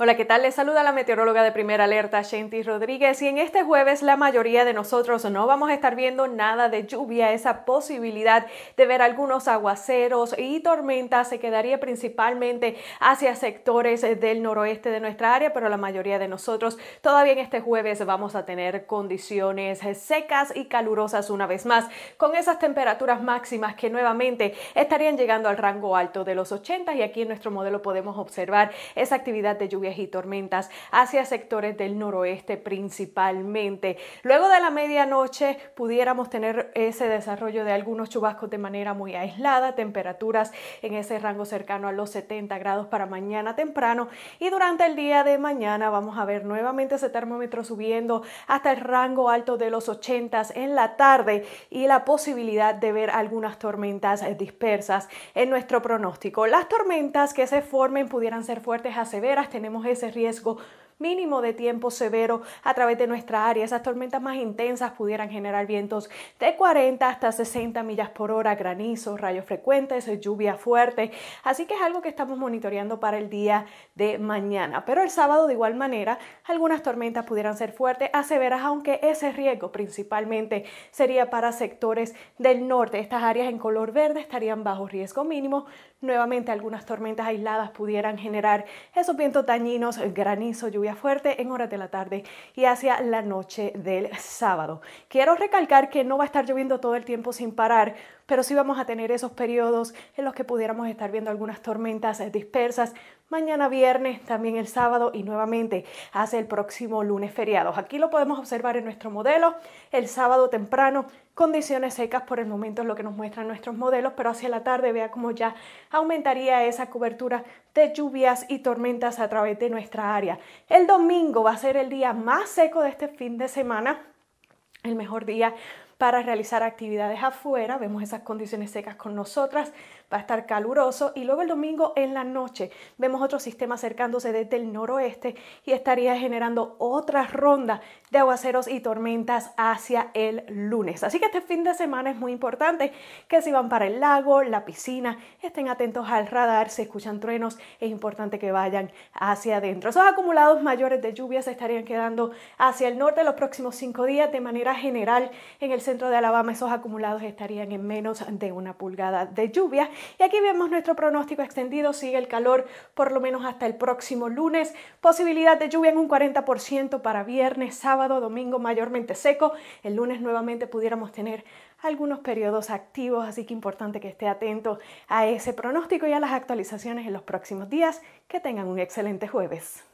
Hola, ¿qué tal? Les saluda la meteoróloga de primera alerta, Shanti Rodríguez, y en este jueves la mayoría de nosotros no vamos a estar viendo nada de lluvia. Esa posibilidad de ver algunos aguaceros y tormentas se quedaría principalmente hacia sectores del noroeste de nuestra área, pero la mayoría de nosotros todavía en este jueves vamos a tener condiciones secas y calurosas una vez más, con esas temperaturas máximas que nuevamente estarían llegando al rango alto de los 80 y aquí en nuestro modelo podemos observar esa actividad de lluvia y tormentas hacia sectores del noroeste principalmente. Luego de la medianoche pudiéramos tener ese desarrollo de algunos chubascos de manera muy aislada, temperaturas en ese rango cercano a los 70 grados para mañana temprano y durante el día de mañana vamos a ver nuevamente ese termómetro subiendo hasta el rango alto de los 80 en la tarde y la posibilidad de ver algunas tormentas dispersas en nuestro pronóstico. Las tormentas que se formen pudieran ser fuertes a severas, tenemos ese riesgo mínimo de tiempo severo a través de nuestra área. Esas tormentas más intensas pudieran generar vientos de 40 hasta 60 millas por hora, granizo rayos frecuentes, lluvia fuerte. Así que es algo que estamos monitoreando para el día de mañana. Pero el sábado de igual manera, algunas tormentas pudieran ser fuertes a severas, aunque ese riesgo principalmente sería para sectores del norte. Estas áreas en color verde estarían bajo riesgo mínimo. Nuevamente algunas tormentas aisladas pudieran generar esos vientos dañinos, granizo, lluvia fuerte en horas de la tarde y hacia la noche del sábado. Quiero recalcar que no va a estar lloviendo todo el tiempo sin parar, pero sí vamos a tener esos periodos en los que pudiéramos estar viendo algunas tormentas dispersas. Mañana viernes, también el sábado y nuevamente hacia el próximo lunes feriados. Aquí lo podemos observar en nuestro modelo. El sábado temprano, condiciones secas por el momento es lo que nos muestran nuestros modelos, pero hacia la tarde vea como ya aumentaría esa cobertura de lluvias y tormentas a través de nuestra área. El domingo va a ser el día más seco de este fin de semana, el mejor día para realizar actividades afuera. Vemos esas condiciones secas con nosotras, va a estar caluroso y luego el domingo en la noche vemos otro sistema acercándose desde el noroeste y estaría generando otra ronda de aguaceros y tormentas hacia el lunes. Así que este fin de semana es muy importante que si van para el lago, la piscina, estén atentos al radar, se escuchan truenos, es importante que vayan hacia adentro. Esos acumulados mayores de lluvias estarían quedando hacia el norte los próximos cinco días de manera general en el centro de Alabama esos acumulados estarían en menos de una pulgada de lluvia. Y aquí vemos nuestro pronóstico extendido, sigue el calor por lo menos hasta el próximo lunes, posibilidad de lluvia en un 40% para viernes, sábado, domingo mayormente seco, el lunes nuevamente pudiéramos tener algunos periodos activos, así que importante que esté atento a ese pronóstico y a las actualizaciones en los próximos días. Que tengan un excelente jueves.